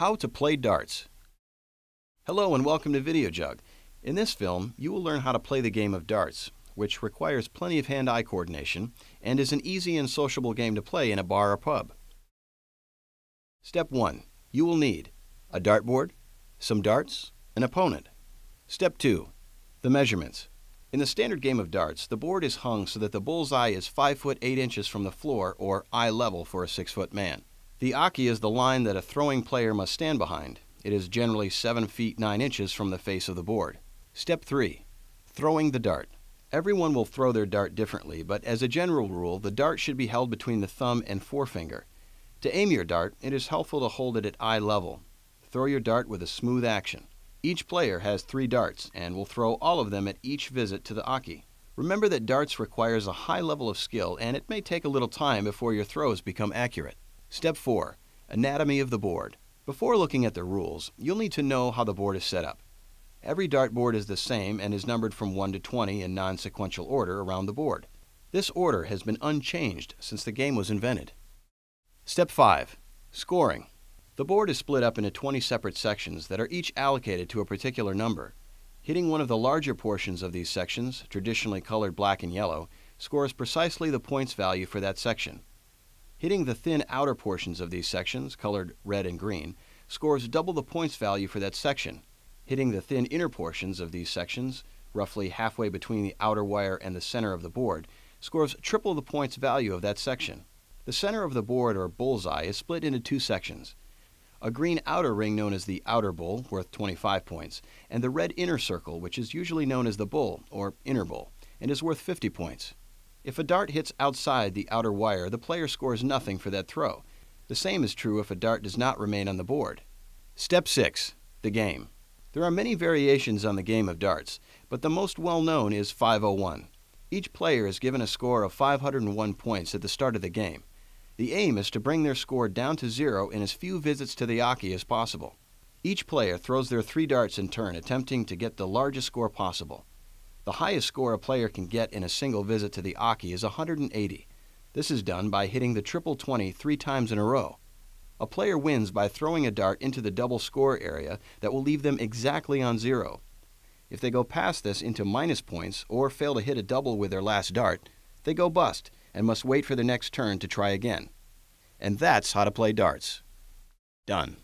How to play darts. Hello and welcome to VideoJug. In this film, you will learn how to play the game of darts, which requires plenty of hand-eye coordination and is an easy and sociable game to play in a bar or pub. Step 1. You will need a dartboard, some darts, an opponent. Step 2. The measurements. In the standard game of darts, the board is hung so that the bullseye is 5 foot 8 inches from the floor or eye level for a 6 foot man. The aki is the line that a throwing player must stand behind. It is generally 7 feet 9 inches from the face of the board. Step 3. Throwing the dart. Everyone will throw their dart differently, but as a general rule, the dart should be held between the thumb and forefinger. To aim your dart, it is helpful to hold it at eye level. Throw your dart with a smooth action. Each player has three darts and will throw all of them at each visit to the Aki. Remember that darts requires a high level of skill and it may take a little time before your throws become accurate. Step 4. Anatomy of the board. Before looking at the rules, you'll need to know how the board is set up. Every dartboard is the same and is numbered from 1 to 20 in non-sequential order around the board. This order has been unchanged since the game was invented. Step 5. Scoring. The board is split up into 20 separate sections that are each allocated to a particular number. Hitting one of the larger portions of these sections, traditionally colored black and yellow, scores precisely the points value for that section. Hitting the thin outer portions of these sections, colored red and green, scores double the points value for that section. Hitting the thin inner portions of these sections, roughly halfway between the outer wire and the center of the board, scores triple the points value of that section. The center of the board or bullseye is split into two sections. A green outer ring known as the outer bull, worth 25 points, and the red inner circle, which is usually known as the bull or inner bull, and is worth 50 points. If a dart hits outside the outer wire, the player scores nothing for that throw. The same is true if a dart does not remain on the board. Step 6. The game. There are many variations on the game of darts, but the most well known is 501. Each player is given a score of 501 points at the start of the game. The aim is to bring their score down to zero in as few visits to the Aki as possible. Each player throws their three darts in turn, attempting to get the largest score possible. The highest score a player can get in a single visit to the Aki is 180. This is done by hitting the triple 20 three times in a row. A player wins by throwing a dart into the double score area that will leave them exactly on zero. If they go past this into minus points or fail to hit a double with their last dart, they go bust and must wait for the next turn to try again. And that's how to play darts. Done.